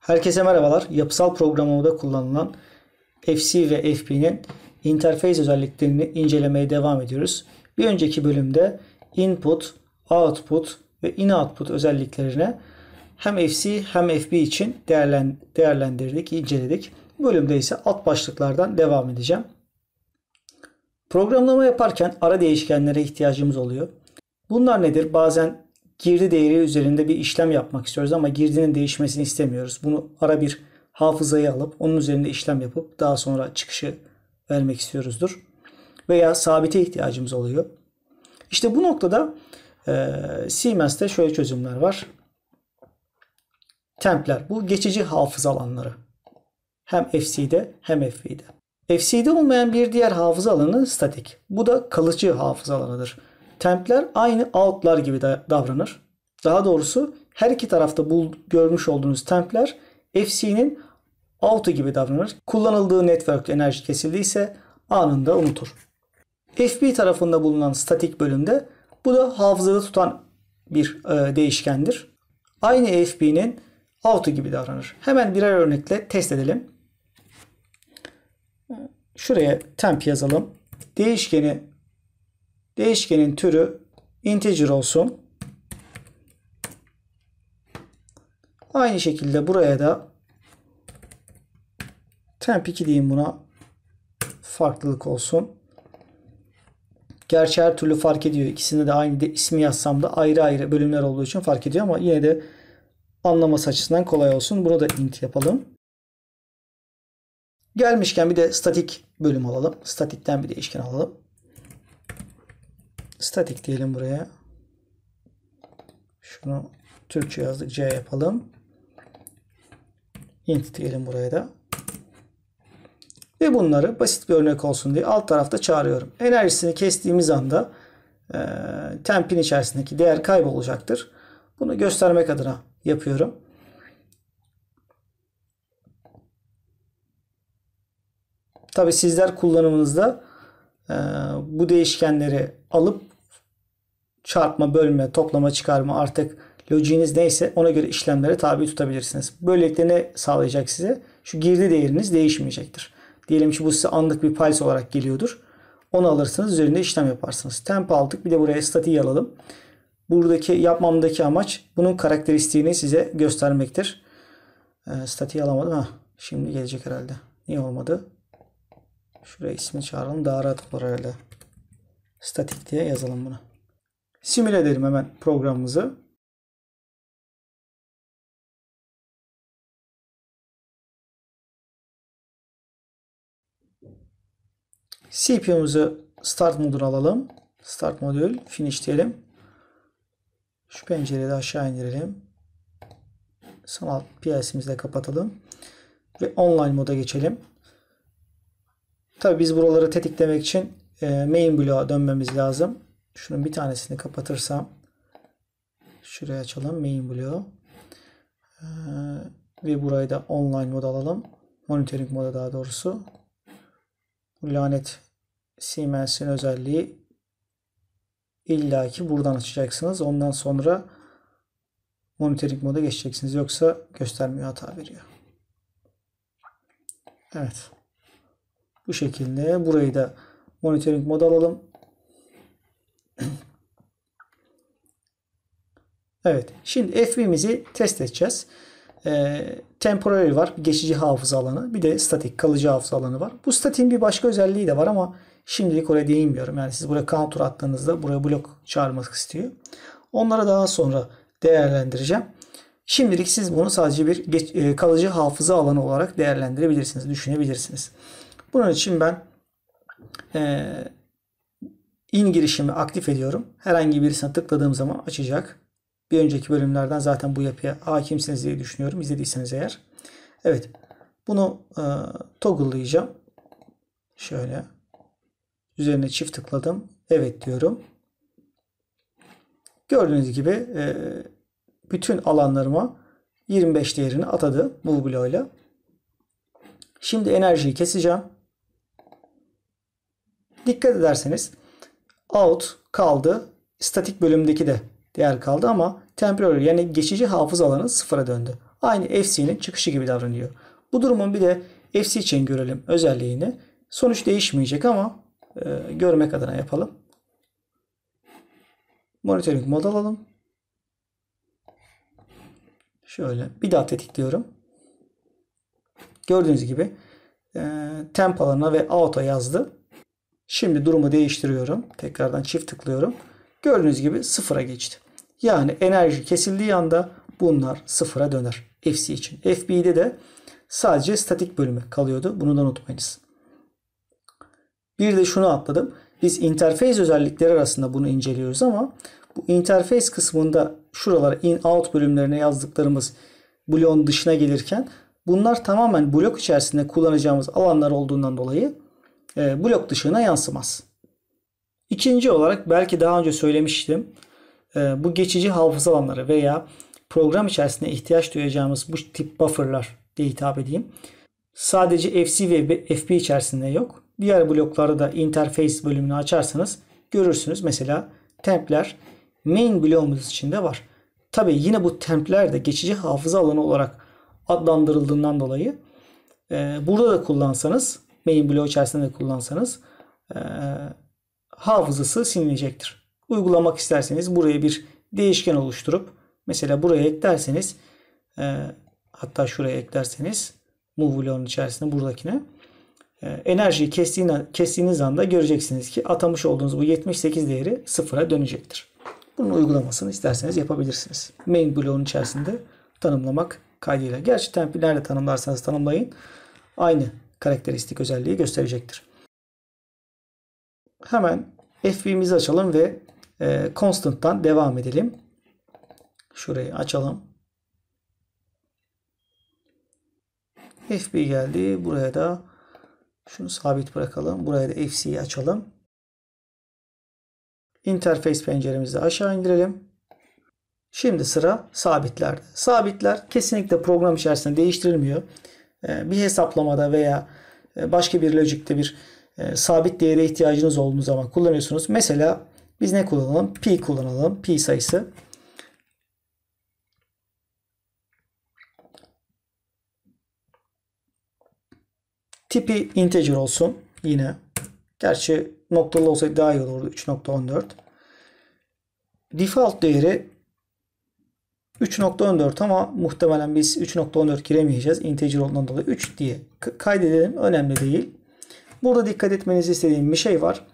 Herkese merhabalar. Yapısal programlamada kullanılan FC ve FP'nin interface özelliklerini incelemeye devam ediyoruz. Bir önceki bölümde input, output ve in-output özelliklerine hem FC hem FB için değerlendirdik, inceledik. Bu bölümde ise alt başlıklardan devam edeceğim. Programlama yaparken ara değişkenlere ihtiyacımız oluyor. Bunlar nedir? Bazen girdi değeri üzerinde bir işlem yapmak istiyoruz ama girdinin değişmesini istemiyoruz. Bunu ara bir hafızayı alıp onun üzerinde işlem yapıp daha sonra çıkışı vermek istiyoruzdur. Veya sabite ihtiyacımız oluyor. İşte bu noktada e, Siemens'te şöyle çözümler var. Templer bu geçici hafız alanları. Hem FC'de hem FV'de. FC'de olmayan bir diğer hafız alanı statik. Bu da kalıcı hafız alanıdır. Templer aynı altlar gibi da davranır. Daha doğrusu her iki tarafta bul, görmüş olduğunuz templer FC'nin altı gibi davranır. Kullanıldığı network enerji kesildiyse anında unutur. FB tarafında bulunan statik bölümde bu da hafızada tutan bir e, değişkendir. Aynı FB'nin altı gibi davranır. Hemen birer örnekle test edelim. Şuraya temp yazalım. Değişkeni Değişkenin türü integer olsun. Aynı şekilde buraya da temp2 diyeyim buna. Farklılık olsun. Gerçi her türlü fark ediyor. İkisinde de aynı de ismi yazsam da ayrı ayrı bölümler olduğu için fark ediyor ama yine de anlaması açısından kolay olsun. Burada int yapalım. Gelmişken bir de statik bölüm alalım. Statikten bir değişken alalım. Statik diyelim buraya. Şunu Türkçe yazdık. C yapalım. Int diyelim buraya da. Ve bunları basit bir örnek olsun diye alt tarafta çağırıyorum. Enerjisini kestiğimiz anda e, tempin içerisindeki değer kaybolacaktır. Bunu göstermek adına yapıyorum. Tabi sizler kullanımınızda e, bu değişkenleri alıp çarpma, bölme, toplama, çıkarma artık lojiğiniz neyse ona göre işlemlere tabi tutabilirsiniz. Böylelikle ne sağlayacak size? Şu girdi değeriniz değişmeyecektir. Diyelim ki bu size anlık bir pulse olarak geliyordur. Onu alırsınız üzerinde işlem yaparsınız. Tempo aldık bir de buraya statiği alalım. Buradaki yapmamdaki amaç bunun karakteristiğini size göstermektir. E, statiği alamadım ha. Şimdi gelecek herhalde. Niye olmadı? Şuraya ismi çağıralım daha rahat olur herhalde. Statik diye yazalım bunu simüle edelim hemen programımızı. CPU'muzu start moduna alalım. Start modül finish diyelim. Şu pencereyi de aşağı indirelim. Sanal PLC'mizi de kapatalım. Ve online moda geçelim. Tabi biz buraları tetiklemek için e, main bloğa dönmemiz lazım. Şunun bir tanesini kapatırsam şuraya açalım main bloğu. Ee, ve burayı da online mod alalım. Monitoring moda daha doğrusu. Bu lanet Siemens'in özelliği illaki buradan açacaksınız. Ondan sonra monitoring moda geçeceksiniz. Yoksa göstermiyor hata veriyor. Evet. Bu şekilde burayı da monitoring moda alalım. Evet. Şimdi FB'mizi test edeceğiz. E, temporary var. geçici hafıza alanı. Bir de statik kalıcı hafıza alanı var. Bu statin bir başka özelliği de var ama şimdilik oraya değinmiyorum. Yani siz buraya counter attığınızda buraya blok çağırmak istiyor. Onlara daha sonra değerlendireceğim. Şimdilik siz bunu sadece bir geç, e, kalıcı hafıza alanı olarak değerlendirebilirsiniz, düşünebilirsiniz. Bunun için ben e, in girişimi aktif ediyorum. Herhangi birisine tıkladığım zaman açacak. Bir önceki bölümlerden zaten bu yapıya hakimsiniz diye düşünüyorum. İzlediyseniz eğer. Evet. Bunu e, toggle'layacağım. Şöyle. Üzerine çift tıkladım. Evet diyorum. Gördüğünüz gibi e, bütün alanlarıma 25 değerini atadı bu bloğuyla. Şimdi enerjiyi keseceğim. Dikkat ederseniz out kaldı. Statik bölümdeki de değer kaldı ama temporary yani geçici hafıza alanı sıfıra döndü. Aynı FC'nin çıkışı gibi davranıyor. Bu durumun bir de FC için görelim özelliğini. Sonuç değişmeyecek ama e, görmek adına yapalım. Monitoring mod alalım. Şöyle bir daha tetikliyorum. Gördüğünüz gibi e, temp alanına ve auto yazdı. Şimdi durumu değiştiriyorum. Tekrardan çift tıklıyorum. Gördüğünüz gibi sıfıra geçti. Yani enerji kesildiği anda bunlar sıfıra döner. FC için. FB'de de sadece statik bölümü kalıyordu. Bunu da unutmayınız. Bir de şunu atladım. Biz interface özellikleri arasında bunu inceliyoruz ama bu interface kısmında şuralara in out bölümlerine yazdıklarımız bloğun dışına gelirken bunlar tamamen blok içerisinde kullanacağımız alanlar olduğundan dolayı e, blok dışına yansımaz. İkinci olarak belki daha önce söylemiştim. Ee, bu geçici hafıza alanları veya program içerisinde ihtiyaç duyacağımız bu tip bufferlar diye hitap edeyim. Sadece FC ve FB içerisinde yok. Diğer bloklarda da interface bölümünü açarsanız görürsünüz. Mesela templer main bloğumuz içinde var. Tabi yine bu templer de geçici hafıza alanı olarak adlandırıldığından dolayı e, burada da kullansanız main bloğu içerisinde de kullansanız e, hafızası silinecektir uygulamak isterseniz buraya bir değişken oluşturup mesela buraya eklerseniz e, hatta şuraya eklerseniz move bloğunun içerisinde buradakine e, enerjiyi kestiğin, kestiğiniz anda göreceksiniz ki atamış olduğunuz bu 78 değeri sıfıra dönecektir. Bunun uygulamasını isterseniz yapabilirsiniz. Main bloğun içerisinde tanımlamak kaydıyla. Gerçi tempi nerede tanımlarsanız tanımlayın aynı karakteristik özelliği gösterecektir. Hemen FB'mizi açalım ve e, constant'tan devam edelim. Şurayı açalım. FB geldi. Buraya da şunu sabit bırakalım. Buraya da FC'yi açalım. Interface penceremizi aşağı indirelim. Şimdi sıra sabitler. Sabitler kesinlikle program içerisinde değiştirilmiyor. Ee, bir hesaplamada veya e, başka bir lojikte bir e, sabit değere ihtiyacınız olduğu zaman kullanıyorsunuz. Mesela biz ne kullanalım? Pi kullanalım. Pi sayısı. Tipi integer olsun. Yine. Gerçi noktalı olsaydı daha iyi olurdu. 3.14 Default değeri 3.14 ama muhtemelen biz 3.14 giremeyeceğiz. Integer olduğundan dolayı 3 diye kaydedelim. Önemli değil. Burada dikkat etmenizi istediğim bir şey var.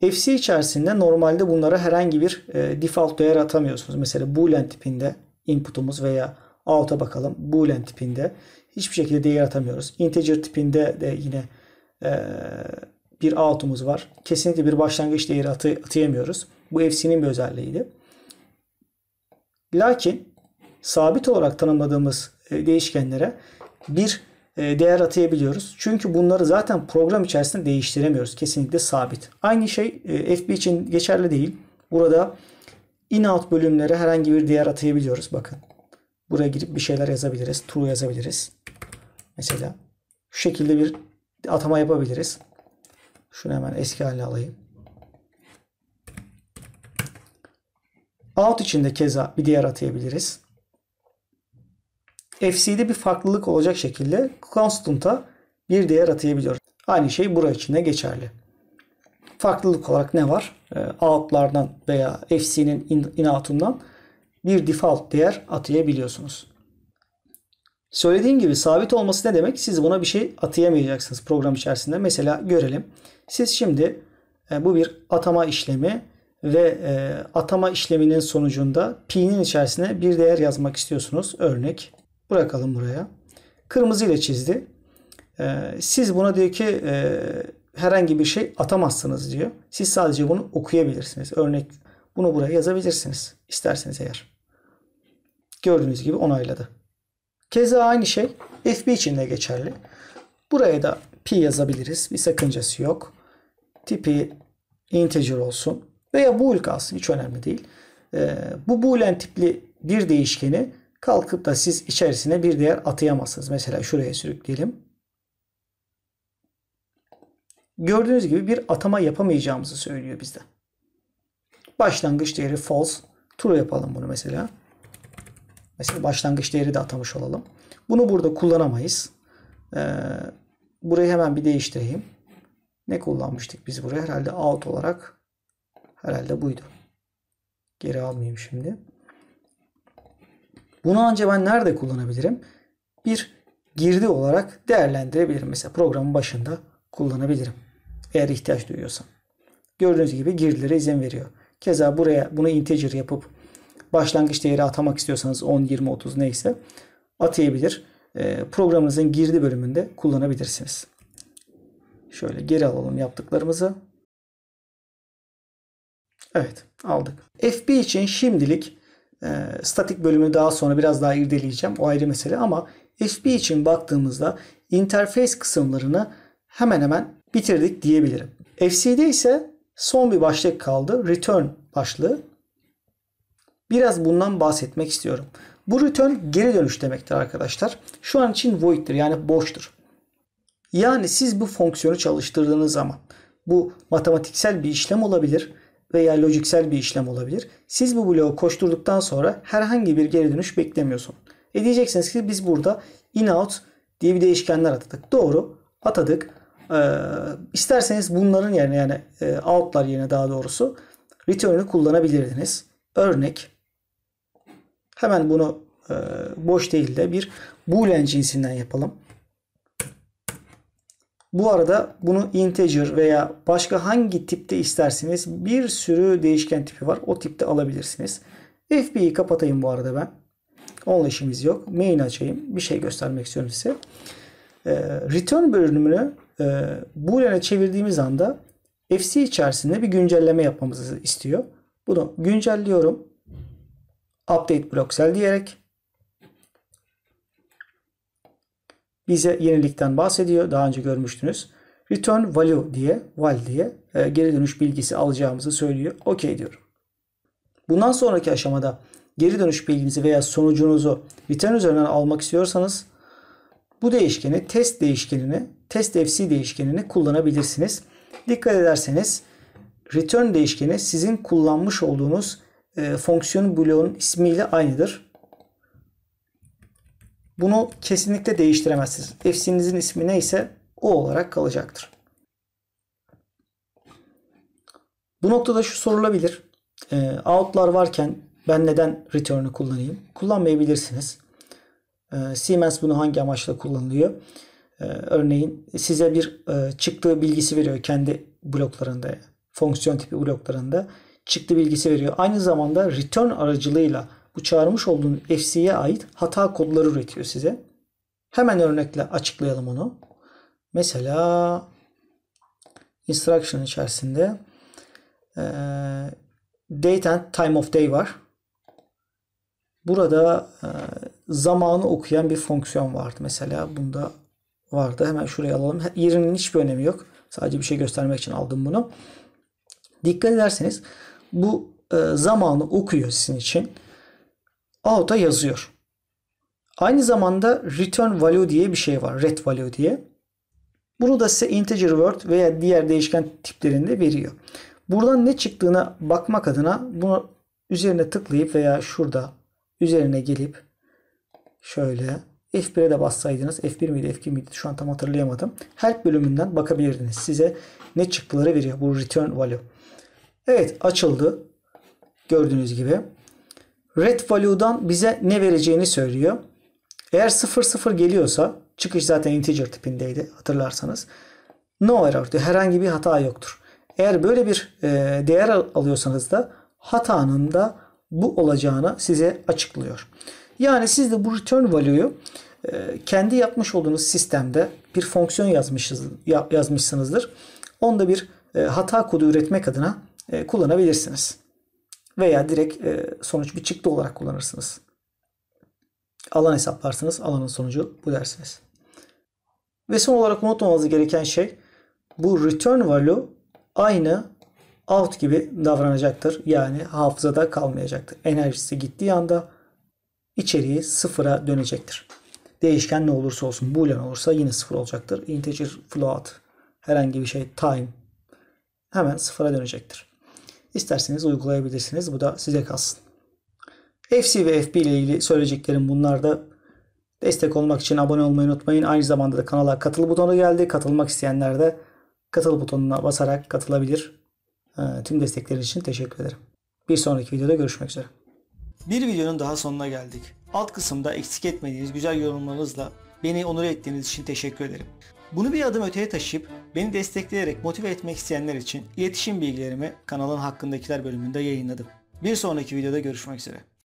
FC içerisinde normalde bunlara herhangi bir e, default değer atamıyorsunuz. Mesela boolean tipinde input'umuz veya out'a bakalım. Boolean tipinde hiçbir şekilde değer atamıyoruz. Integer tipinde de yine e, bir out'umuz var. Kesinlikle bir başlangıç değeri atı, atayamıyoruz. Bu FC'nin bir özelliğiydi. Lakin sabit olarak tanımladığımız e, değişkenlere bir e, değer atayabiliyoruz. Çünkü bunları zaten program içerisinde değiştiremiyoruz. Kesinlikle sabit. Aynı şey e, FB için geçerli değil. Burada in-out bölümlere herhangi bir değer atayabiliyoruz. Bakın. Buraya girip bir şeyler yazabiliriz. True yazabiliriz. Mesela şu şekilde bir atama yapabiliriz. Şunu hemen eski haline alayım. Out içinde keza bir değer atayabiliriz. FC'de bir farklılık olacak şekilde constant'a bir değer atayabiliyoruz. Aynı şey burası için de geçerli. Farklılık olarak ne var? Ee, out'lardan veya FC'nin in-out'undan bir default değer atayabiliyorsunuz. Söylediğim gibi sabit olması ne demek? Siz buna bir şey atayamayacaksınız program içerisinde. Mesela görelim. Siz şimdi e, bu bir atama işlemi ve e, atama işleminin sonucunda pi'nin içerisine bir değer yazmak istiyorsunuz. Örnek Bırakalım buraya. Kırmızı ile çizdi. Ee, siz buna diyor ki e, herhangi bir şey atamazsınız diyor. Siz sadece bunu okuyabilirsiniz. Örnek bunu buraya yazabilirsiniz. isterseniz eğer. Gördüğünüz gibi onayladı. Keza aynı şey FB için de geçerli. Buraya da pi yazabiliriz. Bir sakıncası yok. Tipi integer olsun veya bool kalsın hiç önemli değil. Ee, bu boolean tipli bir değişkeni Kalkıp da siz içerisine bir diğer atayamazsınız. Mesela şuraya sürükleyelim. Gördüğünüz gibi bir atama yapamayacağımızı söylüyor bizde. Başlangıç değeri false. True yapalım bunu mesela. Mesela başlangıç değeri de atamış olalım. Bunu burada kullanamayız. Ee, burayı hemen bir değiştireyim. Ne kullanmıştık biz buraya? Herhalde out olarak herhalde buydu. Geri almayayım şimdi. Bunu ancak ben nerede kullanabilirim? Bir girdi olarak değerlendirebilirim. Mesela programın başında kullanabilirim. Eğer ihtiyaç duyuyorsam. Gördüğünüz gibi girdilere izin veriyor. Keza buraya bunu integer yapıp başlangıç değeri atamak istiyorsanız 10, 20, 30 neyse atayabilir. E, programınızın girdi bölümünde kullanabilirsiniz. Şöyle geri alalım yaptıklarımızı. Evet aldık. FB için şimdilik e, statik bölümü daha sonra biraz daha irdeleyeceğim. O ayrı mesele ama FB için baktığımızda interface kısımlarını hemen hemen bitirdik diyebilirim. FC'de ise son bir başlık kaldı. Return başlığı. Biraz bundan bahsetmek istiyorum. Bu return geri dönüş demektir arkadaşlar. Şu an için void'tir yani boştur. Yani siz bu fonksiyonu çalıştırdığınız zaman bu matematiksel bir işlem olabilir veya lojiksel bir işlem olabilir. Siz bu bloğu koşturduktan sonra herhangi bir geri dönüş beklemiyorsun. E diyeceksiniz ki biz burada in-out diye bir değişkenler atadık. Doğru atadık. Ee, isterseniz bunların yerine yani e, outlar yerine daha doğrusu return'ü kullanabilirdiniz. Örnek hemen bunu e, boş değil de bir boolean cinsinden yapalım. Bu arada bunu integer veya başka hangi tipte isterseniz bir sürü değişken tipi var. O tipte alabilirsiniz. FB'yi kapatayım bu arada ben. Onunla işimiz yok. Main açayım. Bir şey göstermek istiyorum size. Ee, return bölümünü e, Boolean'e çevirdiğimiz anda FC içerisinde bir güncelleme yapmamızı istiyor. Bunu güncelliyorum. Update block cell diyerek bize yenilikten bahsediyor. Daha önce görmüştünüz. Return value diye, val diye e, geri dönüş bilgisi alacağımızı söylüyor. OK diyorum. Bundan sonraki aşamada geri dönüş bilginizi veya sonucunuzu return üzerinden almak istiyorsanız bu değişkeni test değişkenini, test fc değişkenini kullanabilirsiniz. Dikkat ederseniz return değişkeni sizin kullanmış olduğunuz e, fonksiyon bloğun ismiyle aynıdır. Bunu kesinlikle değiştiremezsiniz. Efsinizin ismi neyse o olarak kalacaktır. Bu noktada şu sorulabilir. Ee, out'lar varken ben neden return'ı kullanayım? Kullanmayabilirsiniz. Ee, Siemens bunu hangi amaçla kullanılıyor? Ee, örneğin size bir e, çıktığı bilgisi veriyor kendi bloklarında, fonksiyon tipi bloklarında çıktı bilgisi veriyor. Aynı zamanda return aracılığıyla bu çağırmış olduğun FC'ye ait hata kodları üretiyor size. Hemen örnekle açıklayalım onu. Mesela instruction içerisinde e, date and time of day var. Burada e, zamanı okuyan bir fonksiyon vardı. Mesela bunda vardı. Hemen şuraya alalım. Yerinin hiçbir önemi yok. Sadece bir şey göstermek için aldım bunu. Dikkat ederseniz bu e, zamanı okuyor sizin için out'a yazıyor. Aynı zamanda return value diye bir şey var. Red value diye. Bunu da size integer word veya diğer değişken tiplerinde veriyor. Buradan ne çıktığına bakmak adına bunu üzerine tıklayıp veya şurada üzerine gelip şöyle F1'e de bassaydınız F1 miydi F2 miydi şu an tam hatırlayamadım. Help bölümünden bakabilirdiniz. Size ne çıktıları veriyor bu return value. Evet açıldı. Gördüğünüz gibi red value'dan bize ne vereceğini söylüyor. Eğer 0 0 geliyorsa çıkış zaten integer tipindeydi hatırlarsanız. No error diyor. Herhangi bir hata yoktur. Eğer böyle bir e, değer alıyorsanız da hatanın da bu olacağını size açıklıyor. Yani siz de bu return value'yu e, kendi yapmış olduğunuz sistemde bir fonksiyon yazmışız, yazmışsınızdır. Onda bir e, hata kodu üretmek adına kullanabilirsiniz veya direkt e, sonuç bir çıktı olarak kullanırsınız. Alan hesaplarsınız. Alanın sonucu bu dersiniz. Ve son olarak unutmamanız gereken şey bu return value aynı out gibi davranacaktır. Yani hafızada kalmayacaktır. Enerjisi gittiği anda içeriği sıfıra dönecektir. Değişken ne olursa olsun boolean olursa yine sıfır olacaktır. Integer, float, herhangi bir şey time hemen sıfıra dönecektir. İsterseniz uygulayabilirsiniz. Bu da size kalsın. FC ve FB ile ilgili söyleyeceklerim bunlardı. Destek olmak için abone olmayı unutmayın. Aynı zamanda da kanala katıl butonu geldi. Katılmak isteyenler de katıl butonuna basarak katılabilir. Ee, tüm destekleriniz için teşekkür ederim. Bir sonraki videoda görüşmek üzere. Bir videonun daha sonuna geldik. Alt kısımda eksik etmediğiniz güzel yorumlarınızla beni onur ettiğiniz için teşekkür ederim. Bunu bir adım öteye taşıyıp beni destekleyerek motive etmek isteyenler için iletişim bilgilerimi kanalın hakkındakiler bölümünde yayınladım. Bir sonraki videoda görüşmek üzere.